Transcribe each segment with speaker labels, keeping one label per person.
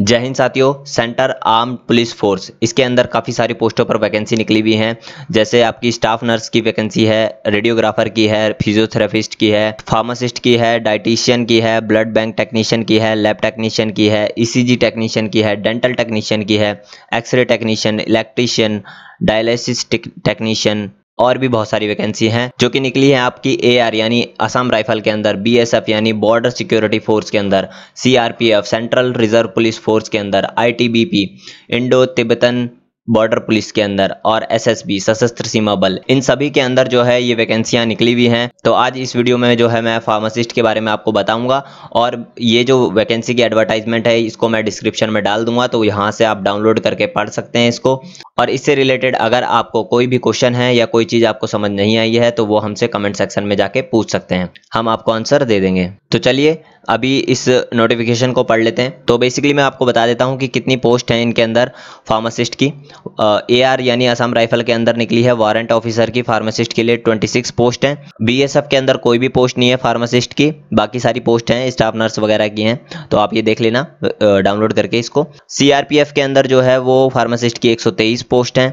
Speaker 1: जय हिंद साथियों centre arm police force इसके अंदर काफ़ी सारी पोस्टों पर वैकेंसी निकली हुई हैं जैसे आपकी स्टाफ नर्स की वैकेंसी है रेडियोग्राफर की है फिजियोथेरेपिस्ट की है फार्मासिस्ट की है डाइटिशियन की है ब्लड बैंक टेक्नीशियन की है लैब टेक्नीशियन की है ईसीजी e टेक्नीशियन की है डेंटल टेक्नीशियन की है x ray technician electrician dialysis technician और भी बहुत सारी वैकेंसी हैं जो कि निकली है आपकी आर यानी असम राइफल के अंदर बीएसएफ यानी बॉर्डर सिक्योरिटी फोर्स के अंदर CRPF central reserve police force के अंदर ITBP Indo Tibetan border police के अंदर और एसएसबी सशस्त्र सीमा बल इन सभी के अंदर जो है ये वैकेंसियां निकली हुई हैं तो आज इस वीडियो में जो है मैं फार्मासिस्ट के बारे में आपको बताऊंगा और ये जो वैकेंसी की एडवर्टाइजमेंट है इसको मैं डिस्क्रिप्शन में डाल दूंगा तो यहाँ से आप डाउनलोड करके पढ़ सकते हैं इसको और इससे रिलेटेड अगर आपको कोई भी क्वेश्चन है या कोई चीज़ आपको समझ नहीं आई है तो वो हमसे कमेंट सेक्शन में जाके पूछ सकते हैं हम आपको आंसर दे देंगे तो चलिए अभी इस नोटिफिकेशन को पढ़ लेते हैं तो बेसिकली मैं आपको बता देता हूँ कि कितनी पोस्ट हैं इनके अंदर फार्मासिस्ट की ए आर यानी असम राइफल के अंदर निकली है वारंट ऑफिसर की फार्मासिस्ट के लिए ट्वेंटी सिक्स पोस्ट हैं बी एस एफ के अंदर कोई भी पोस्ट नहीं है फार्मासिस्ट की बाकी सारी पोस्ट हैं स्टाफ नर्स वगैरह की हैं तो आप ये देख लेना डाउनलोड करके इसको सी आर पी एफ के अंदर जो है वो फार्मासिस्ट की एक सौ तेईस पोस्ट हैं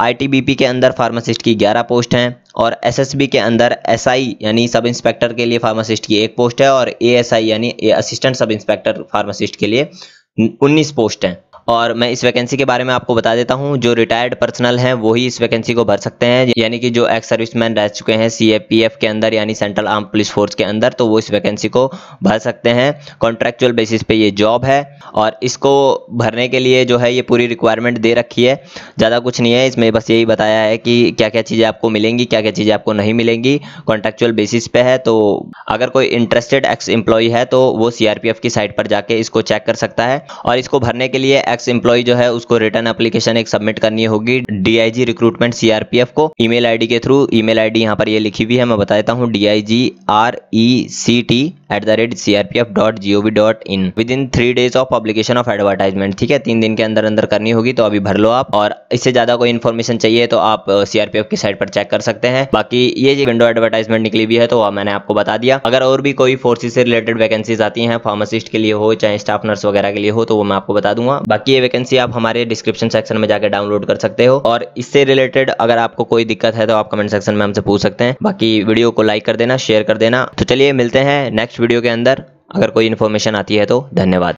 Speaker 1: आईटीबीपी के अंदर फार्मासिस्ट की 11 पोस्ट हैं और एसएसबी के अंदर एसआई यानी सब इंस्पेक्टर के लिए फार्मासिस्ट की एक पोस्ट है और एएसआई यानी असिस्टेंट सब इंस्पेक्टर फार्मासिस्ट के लिए 19 पोस्ट हैं और मैं इस वैकेंसी के बारे में आपको बता देता हूँ जो रिटायर्ड पर्सनल हैं वही इस वैकेंसी को भर सकते हैं यानी कि जो एक्स मैन रह चुके हैं सी के अंदर यानी सेंट्रल आर्म पुलिस फोर्स के अंदर तो वो इस वैकेंसी को भर सकते हैं कॉन्ट्रेक्चुअल बेसिस पे ये जॉब है और इसको भरने के लिए जो है ये पूरी रिक्वायरमेंट दे रखी है ज़्यादा कुछ नहीं है इसमें बस यही बताया है कि क्या क्या चीज़ें आपको मिलेंगी क्या क्या चीज़ें आपको नहीं मिलेंगी कॉन्ट्रेक्चुअल बेसिस पे है तो अगर कोई इंटरेस्टेड एक्स एम्प्लॉय है तो वो सी की साइट पर जाके इसको चेक कर सकता है और इसको भरने के लिए एक्स एम्प्लॉय जो है उसको रिटर्न एप्लीकेशन एक सबमिट करनी होगी डीआईजी रिक्रूटमेंट सीआरपीएफ को ईमेल आईडी के थ्रू ईमेल आईडी यहाँ पर ये लिखी हुई है मैं बता देता हूँ D I G R E C T at the rate C R P F dot G O V dot in within three days of publication of advertisement ठीक है तीन दिन के अंदर अंदर करनी होगी तो अभी भर लो आप और इससे ज्यादा कोई इन्फॉर्मेशन चाहिए तो आप सीआरपीएफ की साइट पर चेक कर सकते हैं बाकी ये जो विंडो एडवर्टाइजमेंट निकली भी है तो मैंने आपको बता दिया अगर और भी कोई फोर्सेज से रिलेटेड वैकेंसीज आती है फार्मासिस्ट के लिए हो चाहे स्टाफ नर्स वगैरह के लिए हो तो वो मैं आपको बता दूंगा बाकी बाकी ये वैकेंसी आप हमारे डिस्क्रिप्शन सेक्शन में जाकर डाउनलोड कर सकते हो और इससे रिलेटेड अगर आपको कोई दिक्कत है तो आप कमेंट सेक्शन में हमसे पूछ सकते हैं बाकी वीडियो को लाइक कर देना शेयर कर देना तो चलिए मिलते हैं नेक्स्ट वीडियो के अंदर अगर कोई इन्फॉर्मेशन आती है तो धन्यवाद